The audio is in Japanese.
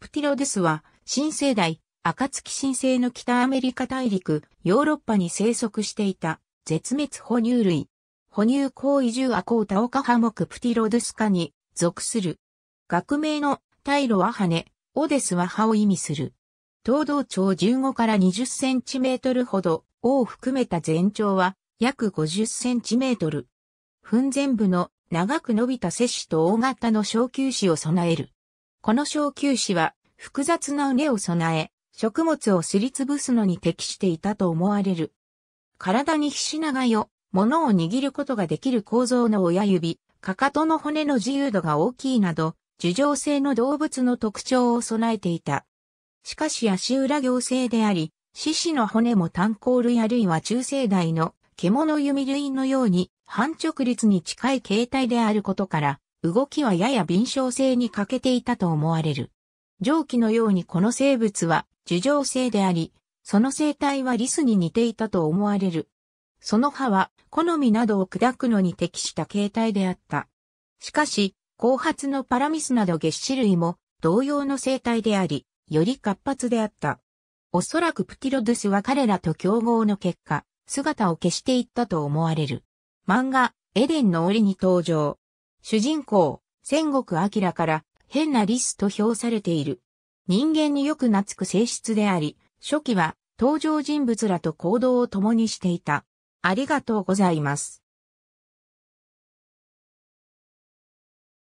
プティロデスは、新生代、暁新生の北アメリカ大陸、ヨーロッパに生息していた、絶滅哺乳類。哺乳行為獣アコータオカハモクプティロデス科に属する。学名のタイロは羽、オデスは葉を意味する。東道長15から20センチメートルほど、尾を含めた全長は約50センチメートル。墳全部の長く伸びた摂氏と大型の小球子を備える。この小球子は複雑な畝を備え、食物をすりつぶすのに適していたと思われる。体に皮脂ながよ、物を握ることができる構造の親指、かかとの骨の自由度が大きいなど、樹状性の動物の特徴を備えていた。しかし足裏行性であり、獅子の骨も炭鉱類あるいは中性代の獣弓類のように、半直立に近い形態であることから、動きはやや敏捷性に欠けていたと思われる。上記のようにこの生物は樹状性であり、その生態はリスに似ていたと思われる。その歯は好みなどを砕くのに適した形態であった。しかし、後発のパラミスなど月種類も同様の生態であり、より活発であった。おそらくプティロドゥスは彼らと競合の結果、姿を消していったと思われる。漫画、エデンの檻に登場。主人公、戦国明から変なリスと評されている。人間によく懐く性質であり、初期は登場人物らと行動を共にしていた。ありがとうございます。